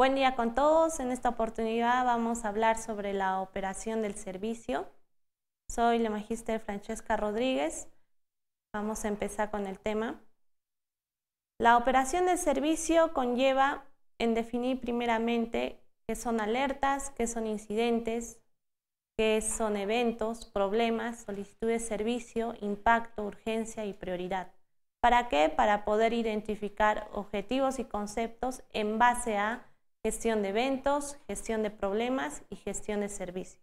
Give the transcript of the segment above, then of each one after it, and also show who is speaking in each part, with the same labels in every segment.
Speaker 1: Buen día con todos. En esta oportunidad vamos a hablar sobre la operación del servicio. Soy la magíster Francesca Rodríguez. Vamos a empezar con el tema. La operación del servicio conlleva en definir primeramente qué son alertas, qué son incidentes, qué son eventos, problemas, solicitudes de servicio, impacto, urgencia y prioridad. ¿Para qué? Para poder identificar objetivos y conceptos en base a gestión de eventos, gestión de problemas y gestión de servicios.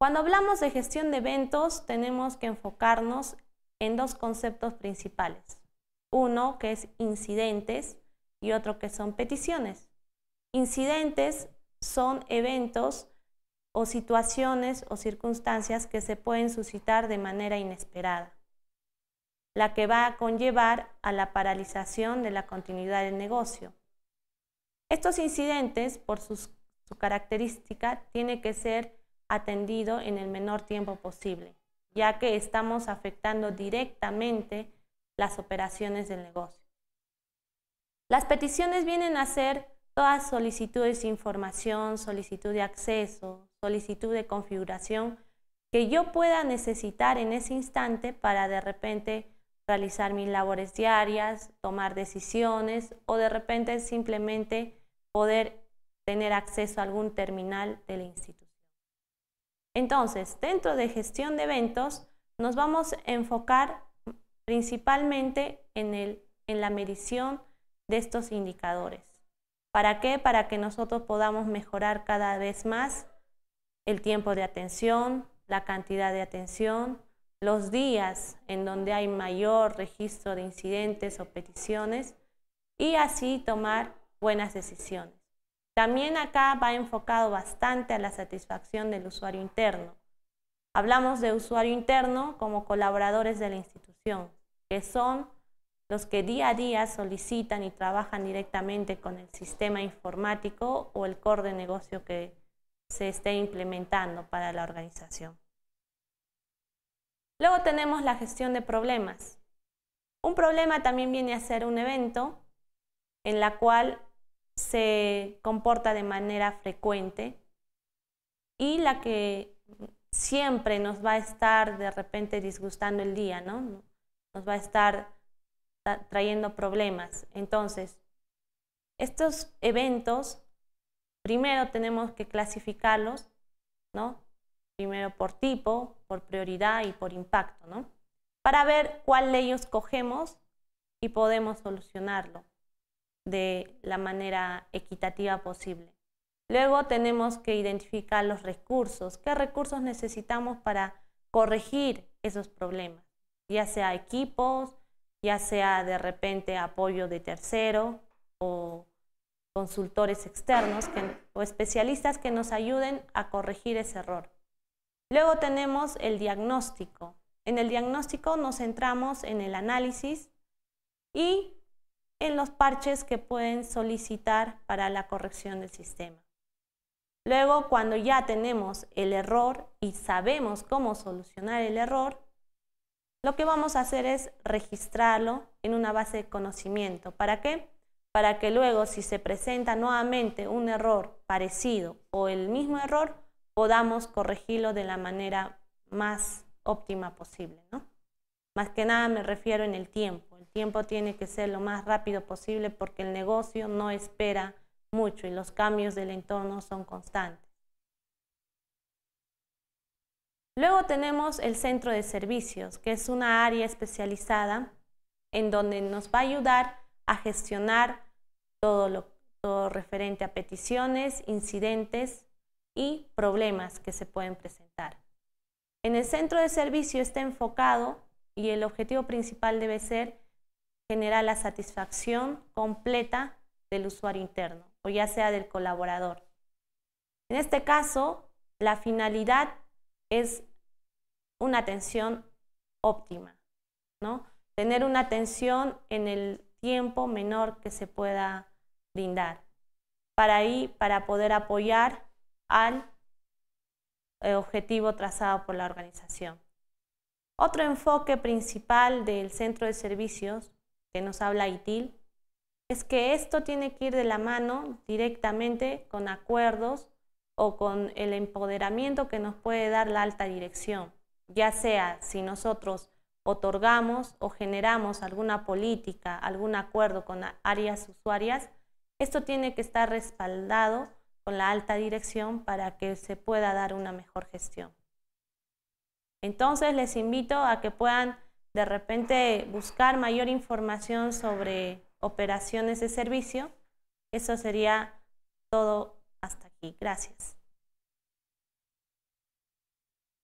Speaker 1: Cuando hablamos de gestión de eventos, tenemos que enfocarnos en dos conceptos principales. Uno que es incidentes y otro que son peticiones. Incidentes son eventos o situaciones o circunstancias que se pueden suscitar de manera inesperada la que va a conllevar a la paralización de la continuidad del negocio. Estos incidentes, por su característica, tiene que ser atendido en el menor tiempo posible, ya que estamos afectando directamente las operaciones del negocio. Las peticiones vienen a ser todas solicitudes de información, solicitud de acceso, solicitud de configuración que yo pueda necesitar en ese instante para de repente realizar mis labores diarias, tomar decisiones o de repente simplemente poder tener acceso a algún terminal de la institución. Entonces, dentro de gestión de eventos, nos vamos a enfocar principalmente en, en la medición de estos indicadores. ¿Para qué? Para que nosotros podamos mejorar cada vez más el tiempo de atención, la cantidad de atención, los días en donde hay mayor registro de incidentes o peticiones y así tomar buenas decisiones. También acá va enfocado bastante a la satisfacción del usuario interno. Hablamos de usuario interno como colaboradores de la institución, que son los que día a día solicitan y trabajan directamente con el sistema informático o el core de negocio que se esté implementando para la organización. Luego tenemos la gestión de problemas. Un problema también viene a ser un evento en la cual se comporta de manera frecuente y la que siempre nos va a estar de repente disgustando el día, ¿no? Nos va a estar trayendo problemas. Entonces, estos eventos, primero tenemos que clasificarlos, ¿no? primero por tipo, por prioridad y por impacto, ¿no? Para ver cuál de ellos cogemos y podemos solucionarlo de la manera equitativa posible. Luego tenemos que identificar los recursos, qué recursos necesitamos para corregir esos problemas, ya sea equipos, ya sea de repente apoyo de tercero o consultores externos o especialistas que nos ayuden a corregir ese error. Luego tenemos el diagnóstico. En el diagnóstico nos centramos en el análisis y en los parches que pueden solicitar para la corrección del sistema. Luego, cuando ya tenemos el error y sabemos cómo solucionar el error, lo que vamos a hacer es registrarlo en una base de conocimiento. ¿Para qué? Para que luego si se presenta nuevamente un error parecido o el mismo error, podamos corregirlo de la manera más óptima posible. ¿no? Más que nada me refiero en el tiempo. El tiempo tiene que ser lo más rápido posible porque el negocio no espera mucho y los cambios del entorno son constantes. Luego tenemos el centro de servicios, que es una área especializada en donde nos va a ayudar a gestionar todo lo referente a peticiones, incidentes, y problemas que se pueden presentar. En el centro de servicio está enfocado y el objetivo principal debe ser generar la satisfacción completa del usuario interno o ya sea del colaborador. En este caso, la finalidad es una atención óptima, ¿no? Tener una atención en el tiempo menor que se pueda brindar. Para ahí, para poder apoyar al eh, objetivo trazado por la organización. Otro enfoque principal del centro de servicios que nos habla ITIL es que esto tiene que ir de la mano directamente con acuerdos o con el empoderamiento que nos puede dar la alta dirección, ya sea si nosotros otorgamos o generamos alguna política, algún acuerdo con áreas usuarias, esto tiene que estar respaldado con la alta dirección para que se pueda dar una mejor gestión. Entonces les invito a que puedan de repente buscar mayor información sobre operaciones de servicio. Eso sería todo hasta aquí. Gracias.